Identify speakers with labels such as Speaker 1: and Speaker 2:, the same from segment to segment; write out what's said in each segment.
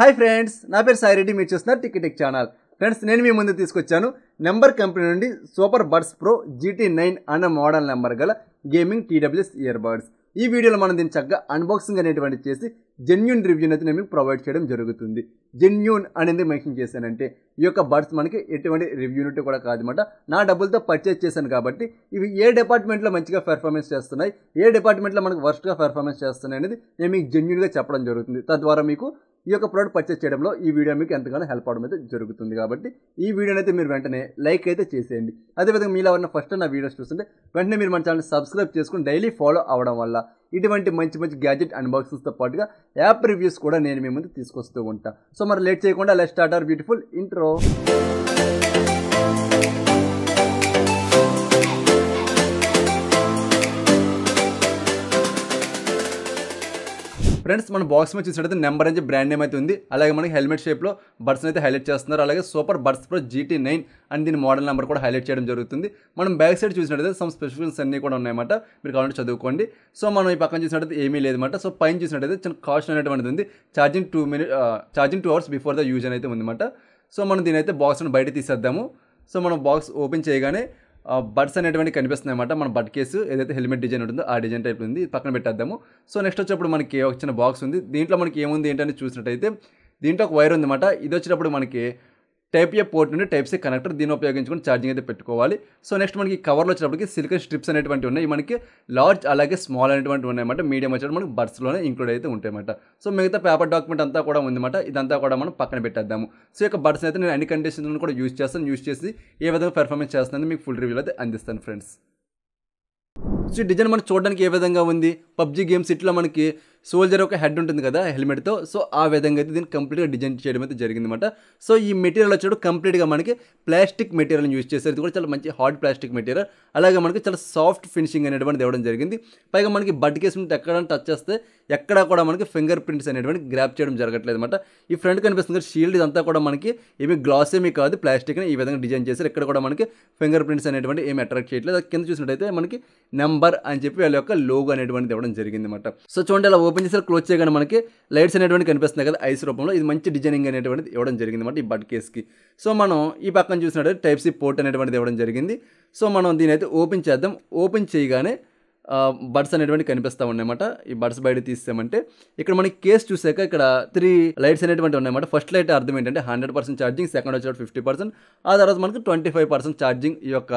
Speaker 1: hi friends నా పేరు సాయి రెడ్డి మీరు చూస్తున్నారు టికెటెక్ ఛానల్ ఫ్రెండ్స్ నేను మీ ముందు తీసుకొచ్చాను నెంబర్ కంపెనీ నుండి super buds pro GT nine అన్న మోడల్ నెంబర్ గల గేమింగ్ టీడబ్ల్యూఎస్ ఇయర్ ఈ వీడియోలో మనం దీన్ని చక్కగా అన్బాక్సింగ్ అనేటువంటి చేసి జెన్యున్ రివ్యూని అయితే నేను మీకు ప్రొవైడ్ చేయడం జరుగుతుంది జెన్యున్ అనేది మెన్షన్ చేశానంటే ఈ యొక్క బర్డ్స్ మనకి ఎటువంటి రివ్యూనిటీ కూడా కాదనమాట నా డబ్బులతో పర్చేజ్ చేశాను కాబట్టి ఇవి ఏ డిపార్ట్మెంట్లో మంచిగా పెర్ఫార్మెన్స్ చేస్తున్నాయి ఏ డిపార్ట్మెంట్లో మనకు వర్స్ట్గా పెర్ఫార్మెన్స్ చేస్తున్నాయి అనేది నేను మీకు జెన్యున్గా చెప్పడం జరుగుతుంది తద్వారా మీకు ఈ యొక్క ప్రోడక్ట్ పర్చేస్ చేయడంలో ఈ వీడియో మీకు ఎంతగానో హెల్ప్ అవడం అయితే జరుగుతుంది కాబట్టి ఈ వీడియోని అయితే మీరు వెంటనే లైక్ అయితే చేసేయండి అదేవిధంగా మీలో ఉన్న ఫస్ట్ నా వీడియోస్ చూస్తుంటే వెంటనే మీరు మన ఛానల్ సబ్స్క్రైబ్ చేసుకుని డైలీ ఫాలో అవడం వల్ల ఇటువంటి మంచి మంచి గ్యాజెట్ అన్బాక్సింగ్స్తో పాటుగా యాప్ రివ్యూస్ కూడా నేను మీ ముందు తీసుకొస్తూ ఉంటాను సో మరి లేట్ చేయకుండా let start our beautiful intro friends మన బాక్స్ మీద చూసినట్టు నెంబర్ అయితే బ్రాండ్ నేమ్ అయితే ఉంది అలాగే మనకి హెల్మెట్ షేప్లో బర్డ్స్ అయితే హైలైట్ చేస్తున్నారు అలాగే super birds pro GT nine and దీని మోడల్ నెంబర్ కూడా హైలైట్ చేయడం జరుగుతుంది మనం బ్యాక్ సైడ్ చూసినట్టయితే సమ్ స్పెసిఫికేషన్స్ అన్నీ కూడా ఉన్నాయన్నమాట మీరు కావాలంటే చదువుకోండి సో మనం ఈ పక్కన చూసినట్టయితే ఏమీ లేదన్నమాట సో పైన చూసినట్టయితే చిన్న కాస్ట్ అనేటువంటిది ఉంది charging two minute charging two hours before the use అయితే ఉందన్నమాట సో మనం దీని అయితే బాక్స్ను బయట తీసేద్దాము సో మనం బాక్స్ ఓపెన్ చేయగానే బడ్స్ అనేటువంటి కనిపిస్తున్నాయి అన్నమాట మన బడ్ కేసు ఏదైతే హెల్మెట్ డిజైన్ ఉంటుందో ఆ డిజైన్ టైప్ ఉంది పక్కన పెట్టేద్దాము సో నెక్స్ట్ వచ్చేప్పుడు మనకి ఒక చిన్న బాక్స్ ఉంది దీంట్లో మనకి ఏముంది ఏంటని చూసినట్టయితే దీంట్లో ఒక వైర్ ఉంది ఉందన్నమాట ఇది వచ్చినప్పుడు మనకి టైప్ ఏ పోర్ట్ నుండి టైప్ సీ కనెక్టర్ దీన్ని ఉపయోగించుకొని ఛార్జింగ్ అయితే పెట్టుకోవాలి సో నెక్స్ట్ మనకి కవర్లో వచ్చేటప్పటికి సిలికన్ స్ట్రిప్స్ అనేటువంటి ఉన్నాయి మనకి లార్జ్ అలాగే స్మాల్ అనేటువంటి ఉన్నాయన్నమాట మీడియం వచ్చేటప్పుడు మనకి బర్స్లోనే ఇంక్లూడ్ అయితే ఉంటాయన్నమాట సో మిగతా పేపర్ డాక్యుమెంట్ అంతా కూడా ఉందన్నమాట ఇదంతా కూడా మనం పక్కన పెట్టేద్దాము సో యొక్క బర్డ్స్ అయితే నేను అన్ని కండిషన్లను కూడా యూజ్ చేస్తాను యూజ్ చేసి ఏ విధంగా పెర్ఫార్మెన్స్ చేస్తుంది మీకు ఫుల్ రివ్యూ అయితే అందిస్తాను ఫ్రెండ్స్ సో ఈ డిజైన్ మనం చూడడానికి ఏ విధంగా ఉంది పబ్జి గేమ్స్ ఇట్లా మనకి సోల్జర్ ఒక హెడ్ ఉంటుంది కదా హెల్మెట్తో సో ఆ విధంగా అయితే దీన్ని కంప్లీట్గా డిజైన్ చేయడం అయితే జరిగిందన్నమాట సో ఈ మెటీరియల్ వచ్చాడు కంప్లీట్గా మనకి ప్లాస్టిక్ మెటీరియల్ని యూజ్ చేశారు ఇది కూడా చాలా మంచి హార్డ్ ప్లాస్టిక్ మెటీరియల్ అలాగే మనకి చాలా సాఫ్ట్ ఫినిషింగ్ అనేటువంటిది ఇవ్వడం జరిగింది పైగా మనకి బట్ కేసు ఎక్కడ టచ్ చేస్తే ఎక్కడా కూడా మనకి ఫింగర్ ప్రింట్స్ అనేటువంటి గ్రాప్ చేయడం జరగట్లేదు అనమాట ఈ ఫ్రంట్ కనిపిస్తుంది షీల్డ్ ఇదంతా కూడా మనకి ఏమి గ్లాస్ ఏమీ కాదు ప్లాస్టిక్ని ఈ విధంగా డిజైన్ చేశారు ఇక్కడ కూడా మనకి ఫింగర్ ప్రింట్స్ అనేటువంటి ఏమి అట్రాక్ట్ చేయట్లేదు కింద చూసినట్టయితే మనకి నెంబర్ అని చెప్పి వాళ్ళ యొక్క లోగో అనేటువంటిది ఇవ్వడం జరిగింది అనమాట సో చూడండి అలా ఓపెన్ ఓపెన్ చేసిన క్లోజ్ చేయగానే మనకి లైట్స్ అనేటువంటి కనిపిస్తున్నాయి కదా ఐస్ రూపంలో ఇది మంచి డిజైనింగ్ అనేటువంటిది ఇవ్వడం జరిగింది అనమాట ఈ బడ్ కేస్కి సో మనం ఈ పక్కన చూసినట్టు టైప్ సి పోర్ట్ అనేటువంటిది ఇవ్వడం జరిగింది సో మనం దీని అయితే ఓపెన్ చేద్దాం ఓపెన్ చేయగానే బడ్స్ అనేటువంటి కనిపిస్తూ ఉన్నాయన్నమాట ఈ బడ్స్ బయట తీసామంటే ఇక్కడ మనకి కేస్ చూసాక ఇక్కడ త్రీ లైట్స్ అనేటువంటి ఉన్నాయన్నమాట ఫస్ట్ లైట్ అర్థం ఏంటంటే హండ్రెడ్ పర్సెంట్ ఛార్జింగ్ సెకండ్ వచ్చేటప్పుడు ఫిఫ్టీ పర్సెంట్ ఆ తర్వాత మనకి ట్వంటీ ఫైవ్ పర్సెంట్ ఛార్జింగ్ ఈ యొక్క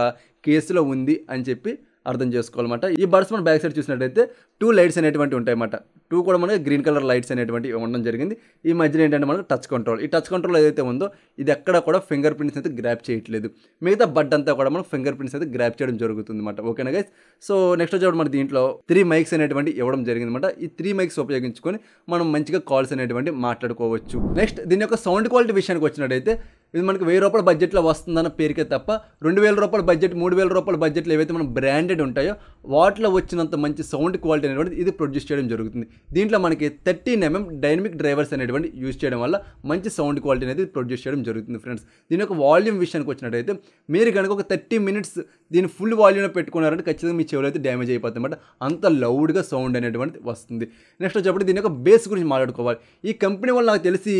Speaker 1: కేసులో ఉంది అని చెప్పి అర్థం చేసుకోవాలన్నమాట ఈ బర్డ్స్ మనం బ్యాక్ సైడ్ చూసినట్టయితే టూ లైట్స్ అనేటువంటి ఉంటాయన్నమాట టూ కూడా మనకి గ్రీన్ కలర్ లైట్స్ అనేటువంటి ఉండడం జరిగింది ఈ మధ్యన ఏంటంటే మనకు టచ్ కంట్రోల్ ఈ టచ్ కంట్రోల్ ఏదైతే ఉందో ఇది ఎక్కడ కూడా ఫింగర్ ప్రింట్స్ అయితే గ్రాప్ చేయట్లేదు మిగతా బడ్ అంతా కూడా మనం ఫింగర్ ప్రింట్స్ అయితే గ్రాప్ చేయడం జరుగుతుంది అనమాట ఓకేనా గైస్ సో నెక్స్ట్ వచ్చే మన దీంట్లో త్రీ మైక్స్ అనేటువంటి ఇవ్వడం జరిగింది అనమాట ఈ త్రీ మైక్స్ ఉపయోగించుకొని మనం మంచిగా కాల్స్ అనేటువంటి మాట్లాడుకోవచ్చు నెక్స్ట్ దీని యొక్క సౌండ్ క్వాలిటీ విషయానికి వచ్చినట్టయితే ఇది మనకి వెయ్యి రూపాయల బడ్జెట్లో వస్తుందన్న పేరుకే తప్ప రెండు వేల రూపాయల బడ్జెట్ మూడు వేల రూపాయల బడ్జెట్లు ఏవైతే మనం బ్రాండెడ్ ఉంటాయో వాటిలో వచ్చినంత మంచి సౌండ్ క్వాలిటీ అనేటువంటి ఇది ప్రొడ్యూస్ చేయడం జరుగుతుంది దీంట్లో మనకి థర్టీన్ ఎంఎం డైనమిక్ డ్రైవర్స్ అనేటువంటి యూజ్ చేయడం వల్ల మంచి సౌండ్ క్వాలిటీ అనేది ప్రొడ్యూస్ చేయడం జరుగుతుంది ఫ్రెండ్స్ దీని యొక్క వాల్యూమ్ విషయానికి వచ్చినట్టయితే మీరు కనుక ఒక థర్టీ మినిట్స్ దీని ఫుల్ వాల్యూమ్లో పెట్టుకున్నారంటే ఖచ్చితంగా మీ చెవులు అయితే డ్యామేజ్ అయిపోతుంది అనమాట అంత లౌడ్గా సౌండ్ అనేటువంటిది వస్తుంది నెక్స్ట్ వచ్చేప్పుడు దీని యొక్క బేస్ గురించి మాట్లాడుకోవాలి ఈ కంపెనీ వాళ్ళు నాకు తెలిసి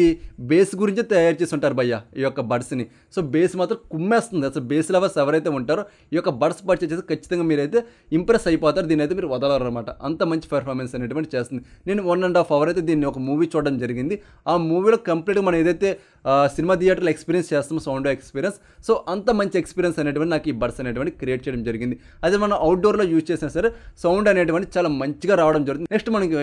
Speaker 1: బేస్ గురించే తయారు చేసి ఉంటారు భయ్య ఈ యొక్క బడ్స్ని సో బేస్ మాత్రం కుమ్మేస్తుంది అసలు బేస్ లవర్స్ ఎవరైతే ఉంటారో ఈ యొక్క బడ్స్ పర్చేస్ చేసి ఖచ్చితంగా మీరైతే ఇంప్రెస్ అయిపోతారు దీని అయితే మీరు వదలరు అనమాట అంత మంచి పెర్ఫార్మెన్స్ అనేటువంటి చేస్తుంది నేను వన్ అండ్ హాఫ్ అవర్ అయితే దీన్ని ఒక మూవీ చూడడం జరిగింది ఆ మూవీలో కంప్లీట్గా మనం ఏదైతే సినిమా థియేటర్లో ఎక్స్పీరియన్స్ చేస్తాం సౌండ్ ఎక్స్పీరియన్స్ సో అంత మంచి ఎక్స్పీరియన్స్ అనేటువంటి నాకు ఈ బడ్స్ అనేటువంటి క్రియేట్ చేయడం జరిగింది అదే మనం అవుట్డోర్లో యూజ్ చేసినా సరే సౌండ్ అనేటువంటి చాలా మంచిగా రావడం జరుగుతుంది నెక్స్ట్ మనకి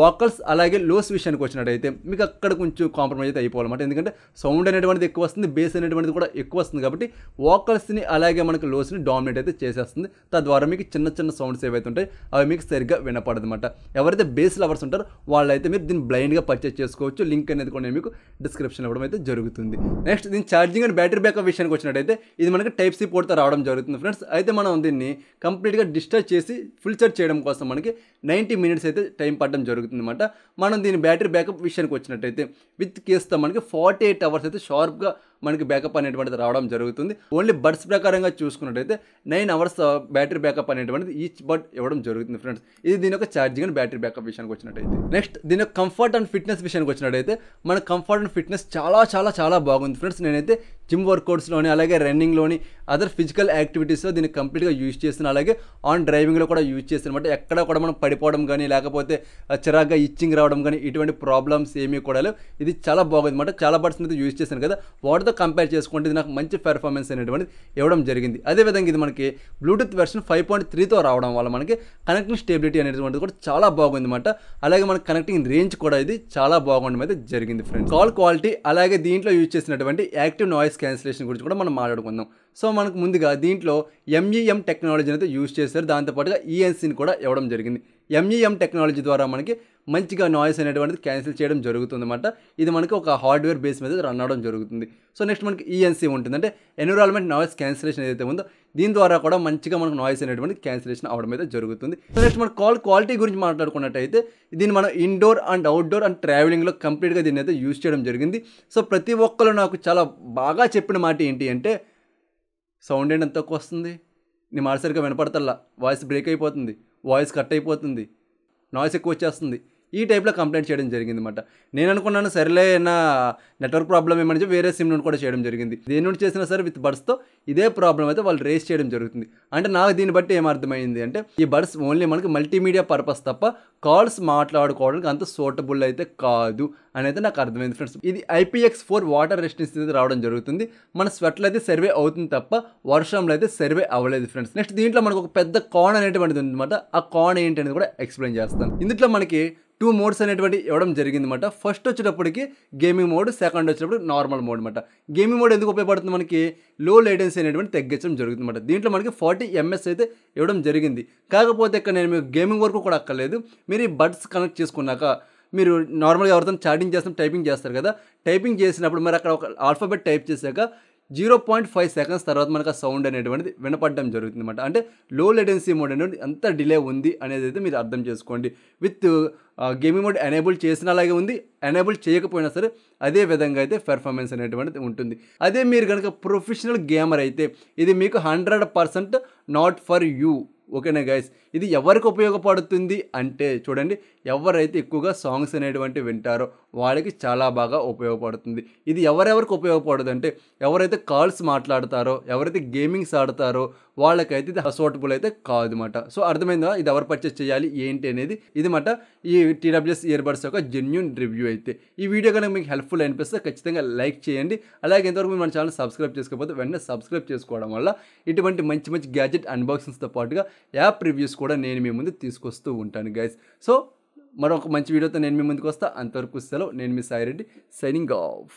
Speaker 1: వాకల్స్ అలాగే లోస్ విషయానికి వచ్చినట్టయితే మీకు అక్కడ కొంచెం కాంప్రమైజ్ అయితే అయిపోవాలన్నమాట ఎందుకంటే సౌండ్ అనేటువంటిది ఎక్కువ వస్తుంది బేస్ అనేటువంటిది కూడా ఎక్కువ వస్తుంది కాబట్టి వాకల్స్ని అలాగే మనకి లోస్ని డామినేట్ అయితే చేసేస్తుంది తద్వారా మీకు చిన్న చిన్న సౌండ్స్ ఏవైతే ఉంటాయి అవి మీకు సరిగ్గా వినపడదన్నమాట ఎవరైతే బేస్ లవర్స్ ఉంటారో వాళ్ళైతే మీరు దీన్ని బ్లైండ్గా పర్చేస్ చేసుకోవచ్చు లింక్ అనేది కూడా నేను మీకు డిస్క్రిప్షన్ ఇవ్వడం అయితే జరుగుతుంది నెక్స్ట్ దీని ఛార్జింగ్ అండ్ బ్యాటరీ బ్యాకప్ విషయానికి వచ్చినట్టయితే ఇది మనకి టైప్ సి పోర్ట్తో రావడం జరుగుతుంది ఫ్రెండ్స్ అయితే మనం దీన్ని కంప్లీట్గా డిశ్చార్జ్ చేసి ఫుల్ చార్జ్ చేయడం కోసం మనకి నైంటీ మినిట్స్ అయితే టైం పడడం అనమాట మనం దీని బ్యాటరీ బ్యాకప్ విషయానికి వచ్చినట్టయితే విత్ కేస్తో మనకి ఫార్టీ ఎయిట్ అవర్స్ అయితే షార్ప్గా మనకి బ్యాకప్ అనేటువంటిది రావడం జరుగుతుంది ఓన్లీ బడ్స్ ప్రకారంగా చూసుకున్నట్టయితే నైన్ అవర్స్ బ్యాటరీ బ్యాకప్ అనేటువంటిది ఈచ్ బడ్ ఇవ్వడం జరుగుతుంది ఫ్రెండ్స్ ఇది దీని యొక్క ఛార్జింగ్ అండ్ బ్యాటరీ బ్యాకప్ విషయానికి వచ్చినట్టయితే నెక్స్ట్ దీని కంఫర్ట్ అండ్ ఫిట్నెస్ విషయానికి వచ్చినట్టయితే మన కంఫర్ట్ అండ్ ఫిట్నెస్ చాలా చాలా చాలా బాగుంది ఫ్రెండ్స్ నేనైతే జిమ్ వర్కౌట్స్లోని అలాగే రన్నింగ్లోని అదర్ ఫిజికల్ యాక్టివిటీస్లో దీన్ని కంప్లీట్గా యూజ్ చేస్తున్నా అలాగే ఆన్ డ్రైవింగ్లో కూడా యూజ్ చేస్తాను అంటే ఎక్కడ కూడా మనం పడిపోవడం కానీ లేకపోతే చిరాగ్గా ఇచ్చింగ్ రావడం కానీ ఇటువంటి ప్రాబ్లమ్స్ ఏమీ కూడా ఇది చాలా బాగుంది అనమాట చాలా బర్డ్స్ మీద యూజ్ చేశాను కదా వాటితో కంపేర్ చేసుకుంటే ఇది నాకు మంచి పెర్ఫార్మెన్స్ అనేటువంటిది ఇవ్వడం జరిగింది అదేవిధంగా ఇది మనకి బ్లూటూత్ వెర్షన్ ఫైవ్ పాయింట్ త్రీతో రావడం వల్ల మనకి కనెక్టింగ్ స్టేబిలిటీ అనేటువంటిది కూడా చాలా బాగుంది అనమాట అలాగే మనకి కనెక్టింగ్ రేంజ్ కూడా ఇది చాలా బాగుండడం అయితే జరిగింది ఫ్రెండ్స్ కాల్ క్వాలిటీ అలాగే దీంట్లో యూజ్ చేసినటువంటి యాక్టివ్ నాయిస్ క్యాన్సిలేషన్ గురించి కూడా మనం మాట్లాడుకుందాం సో మనకు ముందుగా దీంట్లో ఎంఈఎం e టెక్నాలజీని అయితే యూజ్ చేశారు దాంతోపాటుగా ఈఎన్సీని e కూడా ఇవ్వడం జరిగింది ఎంఈఎం e టెక్నాలజీ ద్వారా మనకి మంచిగా నాయిస్ అనేటువంటిది క్యాన్సిల్ చేయడం జరుగుతుంది అనమాట ఇది మనకి ఒక హార్డ్వేర్ బేస్ మీద రన్ అవడం జరుగుతుంది సో నెక్స్ట్ మనకి ఈఎన్సీ e ఉంటుంది అంటే ఎన్విరాన్మెంట్ నాయిస్ క్యాన్సిలేషన్ ఏదైతే ఉందో దీని ద్వారా కూడా మంచిగా మనకు నాయిస్ అనేటువంటి క్యాన్సిలేషన్ అవడం అయితే జరుగుతుంది సో నెక్స్ట్ మనం కాల్ క్వాలిటీ గురించి మాట్లాడుకున్నట్టయితే దీన్ని మనం ఇండోర్ అండ్ అవుట్డోర్ అండ్ ట్రావెలింగ్లో కంప్లీట్గా దీన్ని అయితే యూజ్ చేయడం జరిగింది సో ప్రతి ఒక్కరు నాకు చాలా బాగా చెప్పిన మాట ఏంటి అంటే సౌండ్ ఏంటి ఎంత తక్కువ వస్తుంది నేను మరిసరిగా వినపడతల్లా వాయిస్ బ్రేక్ అయిపోతుంది వాయిస్ కట్ అయిపోతుంది నాయిస్ ఎక్కువ వచ్చేస్తుంది ఈ టైప్లో కంప్లైంట్ చేయడం జరిగింది అనమాట నేను అనుకున్నాను సరేలే నా నెట్వర్క్ ప్రాబ్లం ఏమని చెప్పి వేరే సిమ్ నుండి కూడా చేయడం జరిగింది దేని నుండి చేసినా సరే విత్ బడ్స్తో ఇదే ప్రాబ్లం అయితే వాళ్ళు రేస్ చేయడం జరుగుతుంది అంటే నాకు దీన్ని బట్టి ఏమర్థమైంది అంటే ఈ బడ్స్ ఓన్లీ మనకి మల్టీమీడియా పర్పస్ తప్ప కాల్స్ మాట్లాడుకోవడానికి అంత సూటబుల్ అయితే కాదు అని అయితే నాకు అర్థమైంది ఫ్రెండ్స్ ఇది ఐపీఎక్స్ ఫోర్ వాటర్ రెసిస్టెన్స్ అయితే రావడం జరుగుతుంది మన స్వెట్లు అయితే సర్వే అవుతుంది తప్ప వర్షంలో అయితే సర్వే అవ్వలేదు ఫ్రెండ్స్ నెక్స్ట్ దీంట్లో మనకు ఒక పెద్ద కాన్ అనేటువంటిది ఉందన్నమాట ఆ కాన్ ఏంటి అనేది కూడా ఎక్స్ప్లెయిన్ చేస్తాను ఇందులో మనకి టూ మోడ్స్ అనేటువంటి ఇవ్వడం జరిగింది అనమాట ఫస్ట్ వచ్చేటప్పటికి గేమింగ్ మోడ్ సెకండ్ వచ్చేటప్పుడు నార్మల్ మోడ్ అనమాట గేమింగ్ మోడ్ ఎందుకు ఉపయోగపడుతుంది మనకి లో లేటెన్సీ అనేటువంటి తగ్గించడం జరుగుతుంది అనమాట దీంట్లో మనకి ఫార్టీ ఎంఎస్ అయితే ఇవ్వడం జరిగింది కాకపోతే ఇక్కడ నేను మీకు గేమింగ్ వరకు కూడా అక్కర్లేదు మీరు ఈ బడ్స్ కనెక్ట్ చేసుకున్నాక మీరు నార్మల్గా ఎవరితో చాటింగ్ చేస్తాం టైపింగ్ చేస్తారు కదా టైపింగ్ చేసినప్పుడు మరి అక్కడ ఒక ఆల్ఫాబెట్ టైప్ చేశాక జీరో పాయింట్ ఫైవ్ సెకండ్స్ తర్వాత మనకు సౌండ్ అనేటువంటిది వినపడడం జరుగుతుంది అనమాట అంటే లో లెటెన్సీ మోడ్ అనేది ఎంత డిలే ఉంది అనేది అయితే మీరు అర్థం చేసుకోండి విత్ గేమింగ్ మోడ్ ఎనేబుల్ చేసిన అలాగే ఉంది ఎనేబుల్ చేయకపోయినా సరే అదే విధంగా అయితే పెర్ఫార్మెన్స్ అనేటువంటిది ఉంటుంది అదే మీరు కనుక ప్రొఫెషనల్ గేమర్ అయితే ఇది మీకు hundred percent not for you ఓకేనా గైస్ ఇది ఎవరికి ఉపయోగపడుతుంది అంటే చూడండి ఎవరైతే ఎక్కువగా సాంగ్స్ అనేటువంటి వింటారో వాళ్ళకి చాలా బాగా ఉపయోగపడుతుంది ఇది ఎవరెవరికి ఉపయోగపడదు అంటే ఎవరైతే కాల్స్ మాట్లాడతారో ఎవరైతే గేమింగ్స్ ఆడతారో వాళ్ళకైతే ఇది సూటబుల్ అయితే కాదన్నమాట సో అర్థమైందా ఇది ఎవరు పర్చేస్ చేయాలి ఏంటి అనేది ఇది మాట ఈ టీడబ్ల్యూఎస్ ఇయర్బడ్స్ యొక్క జెన్యున్ రివ్యూ అయితే ఈ వీడియో కనుక మీకు హెల్ప్ఫుల్ అనిపిస్తే ఖచ్చితంగా లైక్ చేయండి అలాగే మీరు మన ఛానల్ సబ్స్క్రైబ్ చేసుకోకపోతే వెంటనే సబ్స్క్రైబ్ చేసుకోవడం వల్ల ఇటువంటి మంచి మంచి గ్యాజెట్ అన్బాక్సింగ్స్తో పాటుగా యాప్ రివ్యూస్ కూడా నేను మీ ముందు తీసుకొస్తూ ఉంటాను గైస్ సో మరొక మంచి వీడియోతో నేను మీ ముందుకు వస్తా అంతవరకు సెలవు నేను మీ సాయిరెడ్డి సైనింగ్ ఆఫ్